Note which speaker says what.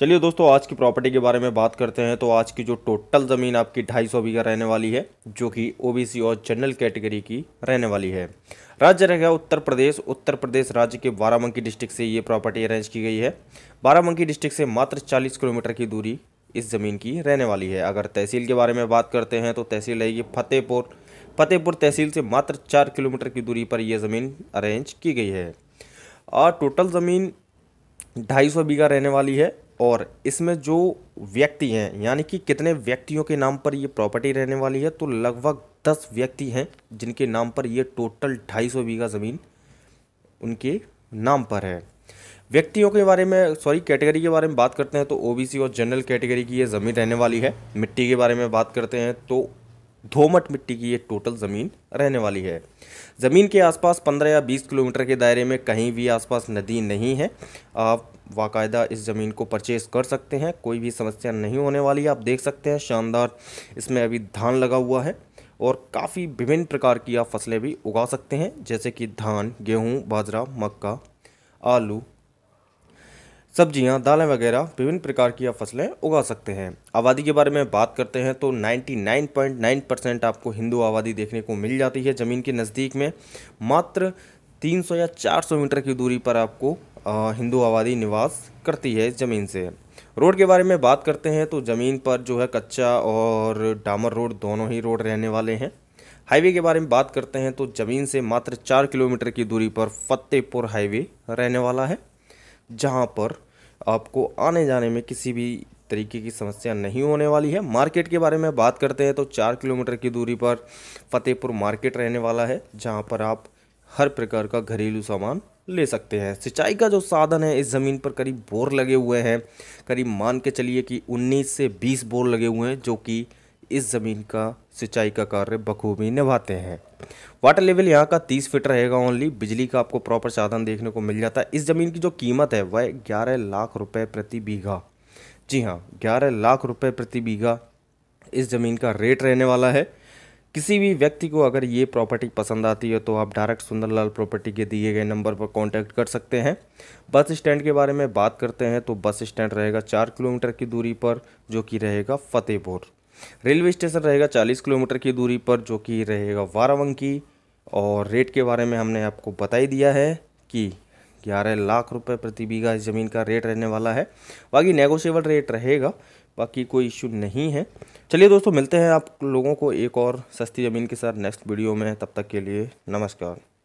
Speaker 1: चलिए दोस्तों आज की प्रॉपर्टी के बारे में बात करते हैं तो आज की जो टोटल ज़मीन आपकी ढाई सौ बीघा रहने वाली है जो कि ओबीसी और जनरल कैटेगरी की रहने वाली है राज्य रहेगा उत्तर प्रदेश उत्तर प्रदेश राज्य के बाराबंकी डिस्ट्रिक्ट से ये प्रॉपर्टी अरेंज की गई है बाराबंकी डिस्ट्रिक्ट से मात्र चालीस किलोमीटर की दूरी इस ज़मीन की रहने वाली है अगर तहसील के बारे में बात करते हैं तो तहसील रहेगी फतेहपुर फतेहपुर तहसील से मात्र चार किलोमीटर की दूरी पर यह ज़मीन अरेंज की गई है और टोटल ज़मीन ढाई सौ बीघा रहने वाली है और इसमें जो व्यक्ति हैं यानी कि कितने व्यक्तियों के नाम पर ये प्रॉपर्टी रहने वाली है तो लगभग दस व्यक्ति हैं जिनके नाम पर ये टोटल ढाई सौ बीघा ज़मीन उनके नाम पर है व्यक्तियों के बारे में सॉरी कैटेगरी के बारे में बात करते हैं तो ओबीसी और जनरल कैटेगरी की ये ज़मीन रहने वाली है मिट्टी के बारे में बात करते हैं तो धोमट मिट्टी की ये टोटल ज़मीन रहने वाली है ज़मीन के आसपास 15 या 20 किलोमीटर के दायरे में कहीं भी आसपास नदी नहीं है आप बाकायदा इस ज़मीन को परचेज़ कर सकते हैं कोई भी समस्या नहीं होने वाली आप देख सकते हैं शानदार इसमें अभी धान लगा हुआ है और काफ़ी विभिन्न प्रकार की आप फसलें भी उगा सकते हैं जैसे कि धान गेहूँ बाजरा मक्का आलू सब्जियां, दालें वगैरह विभिन्न प्रकार की आप फसलें उगा सकते हैं आबादी के बारे में बात करते हैं तो 99.9 परसेंट आपको हिंदू आबादी देखने को मिल जाती है ज़मीन के नज़दीक में मात्र 300 या 400 मीटर की दूरी पर आपको हिंदू आबादी निवास करती है इस ज़मीन से रोड के बारे में बात करते हैं तो ज़मीन पर जो है कच्चा और डामर रोड दोनों ही रोड रहने वाले हैं हाईवे के बारे में बात करते हैं तो ज़मीन से मात्र चार किलोमीटर की दूरी पर फतेहपुर हाईवे रहने वाला है जहाँ पर आपको आने जाने में किसी भी तरीके की समस्या नहीं होने वाली है मार्केट के बारे में बात करते हैं तो चार किलोमीटर की दूरी पर फतेहपुर मार्केट रहने वाला है जहाँ पर आप हर प्रकार का घरेलू सामान ले सकते हैं सिंचाई का जो साधन है इस ज़मीन पर करीब बोर लगे हुए हैं करीब मान के चलिए कि 19 से 20 बोर लगे हुए हैं जो कि इस ज़मीन का सिंचाई का कार्य बखूबी निभाते हैं वाटर लेवल यहाँ का 30 फीट रहेगा ओनली बिजली का आपको प्रॉपर साधन देखने को मिल जाता है इस ज़मीन की जो कीमत है वह ग्यारह लाख रुपये प्रति बीघा जी हाँ ग्यारह लाख रुपये प्रति बीघा इस ज़मीन का रेट रहने वाला है किसी भी व्यक्ति को अगर ये प्रॉपर्टी पसंद आती है तो आप डायरेक्ट सुंदरलाल प्रॉपर्टी के दिए गए नंबर पर कांटेक्ट कर सकते हैं बस स्टैंड के बारे में बात करते हैं तो बस स्टैंड रहेगा चार किलोमीटर की दूरी पर जो कि रहेगा फतेहपुर रेलवे स्टेशन रहेगा चालीस किलोमीटर की दूरी पर जो कि रहेगा वारावंकी और रेट के बारे में हमने आपको बता ही दिया है कि ग्यारह लाख रुपए प्रति बीघा इस ज़मीन का रेट रहने वाला है बाकी नेगोशिएबल रेट रहेगा बाकी कोई इश्यू नहीं है चलिए दोस्तों मिलते हैं आप लोगों को एक और सस्ती ज़मीन के साथ नेक्स्ट वीडियो में तब तक के लिए नमस्कार